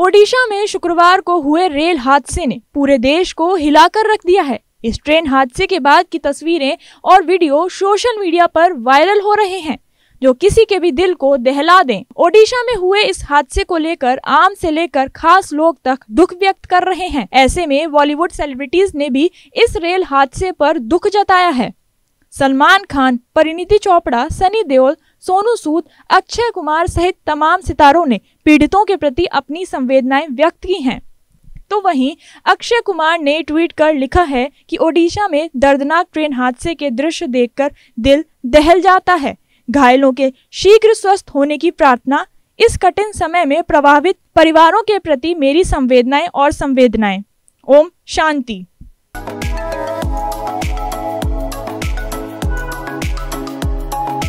ओडिशा में शुक्रवार को हुए रेल हादसे ने पूरे देश को हिलाकर रख दिया है इस ट्रेन हादसे के बाद की तस्वीरें और वीडियो सोशल मीडिया पर वायरल हो रहे हैं जो किसी के भी दिल को दहला दें। ओडिशा में हुए इस हादसे को लेकर आम से लेकर खास लोग तक दुख व्यक्त कर रहे हैं ऐसे में बॉलीवुड सेलिब्रिटीज ने भी इस रेल हादसे पर दुख जताया है सलमान खान परिणीति चोपड़ा सनी देओल सोनू सूद अक्षय कुमार सहित तमाम सितारों ने पीड़ितों के प्रति अपनी संवेदनाएं व्यक्त की हैं तो वहीं अक्षय कुमार ने ट्वीट कर लिखा है कि ओडिशा में दर्दनाक ट्रेन हादसे के दृश्य देखकर दिल दहल जाता है घायलों के शीघ्र स्वस्थ होने की प्रार्थना इस कठिन समय में प्रभावित परिवारों के प्रति मेरी संवेदनाएं और संवेदनाएं ओम शांति